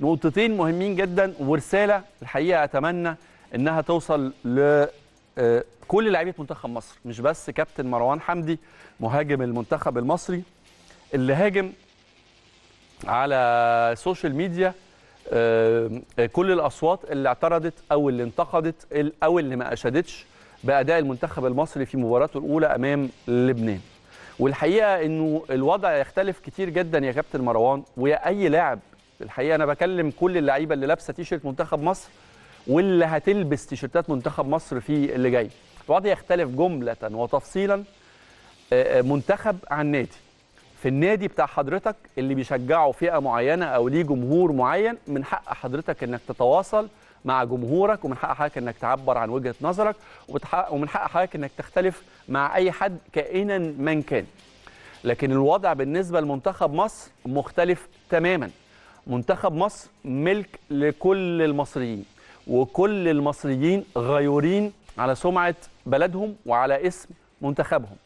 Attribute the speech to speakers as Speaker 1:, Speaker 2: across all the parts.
Speaker 1: نقطتين مهمين جدا ورساله الحقيقه اتمنى انها توصل ل آه، كل منتخب مصر مش بس كابتن مروان حمدي مهاجم المنتخب المصري اللي هاجم على السوشيال ميديا آه، آه، كل الاصوات اللي اعترضت او اللي انتقدت او اللي ما اشادتش باداء المنتخب المصري في مباراته الاولى امام لبنان والحقيقه انه الوضع يختلف كتير جدا يا كابتن مروان ويا اي لاعب الحقيقه انا بكلم كل اللعيبه اللي لابسه تيشيرت منتخب مصر واللي هتلبس تيشيرتات منتخب مصر في اللي جاي الوضع يختلف جمله وتفصيلا آه، آه، منتخب عن نادي في النادي بتاع حضرتك اللي بيشجعه فئه معينه او ليه جمهور معين من حق حضرتك انك تتواصل مع جمهورك ومن حق حضرتك انك تعبر عن وجهه نظرك ومن حق حضرتك انك تختلف مع اي حد كائنا من كان لكن الوضع بالنسبه لمنتخب مصر مختلف تماما منتخب مصر ملك لكل المصريين وكل المصريين غيورين على سمعة بلدهم وعلى اسم منتخبهم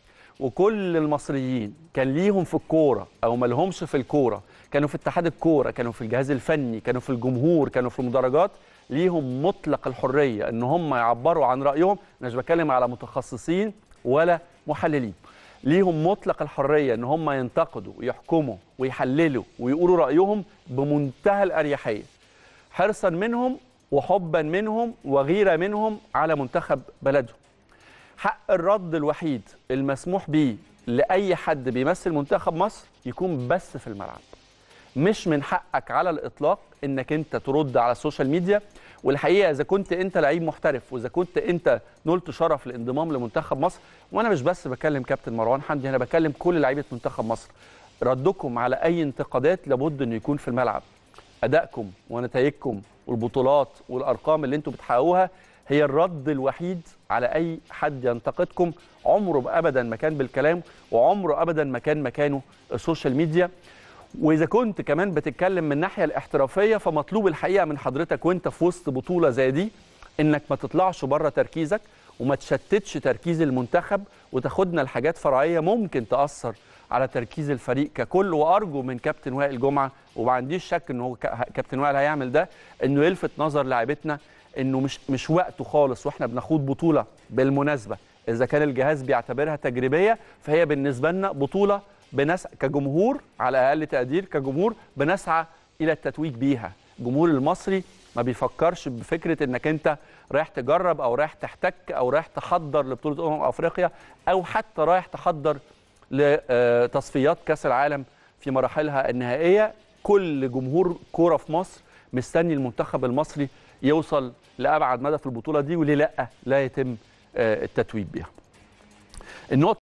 Speaker 1: وكل المصريين كان ليهم في الكورة أو ما لهمش في الكورة كانوا في اتحاد الكورة كانوا في الجهاز الفني كانوا في الجمهور كانوا في المدرجات ليهم مطلق الحرية إن هم يعبروا عن رأيهم مش بتكلم على متخصصين ولا محللين ليهم مطلق الحريه ان هم ينتقدوا ويحكموا ويحللوا ويقولوا رايهم بمنتهى الاريحيه حرصا منهم وحبا منهم وغيره منهم على منتخب بلدهم حق الرد الوحيد المسموح به لاي حد بيمثل منتخب مصر يكون بس في الملعب مش من حقك على الاطلاق انك انت ترد على السوشيال ميديا والحقيقه اذا كنت انت لعيب محترف واذا كنت انت نلت شرف الانضمام لمنتخب مصر وانا مش بس بكلم كابتن مروان حمدي انا بكلم كل لعيبه منتخب مصر ردكم على اي انتقادات لابد انه يكون في الملعب ادائكم ونتائجكم والبطولات والارقام اللي انتم بتحققوها هي الرد الوحيد على اي حد ينتقدكم عمره ابدا ما كان بالكلام وعمره ابدا ما كان مكانه السوشيال ميديا واذا كنت كمان بتتكلم من الناحيه الاحترافيه فمطلوب الحقيقه من حضرتك وانت في وسط بطوله زي دي انك ما تطلعش بره تركيزك وما تشتتش تركيز المنتخب وتاخدنا لحاجات فرعيه ممكن تاثر على تركيز الفريق ككل وارجو من كابتن وائل جمعه وما عنديش شك ان هو كابتن وائل هيعمل ده انه يلفت نظر لاعيبتنا انه مش مش وقته خالص واحنا بنخوض بطوله بالمناسبه اذا كان الجهاز بيعتبرها تجريبيه فهي بالنسبه لنا بطوله بنسعى كجمهور على اقل تقدير كجمهور بنسعى الى التتويج بيها الجمهور المصري ما بيفكرش بفكره انك انت رايح تجرب او رايح تحتك او رايح تحضر لبطوله امم افريقيا او حتى رايح تحضر لتصفيات آه، كاس العالم في مراحلها النهائيه كل جمهور كوره في مصر مستني المنتخب المصري يوصل لابعد مدى في البطوله دي وليه لا لا يتم آه، التتويج بيها النقطه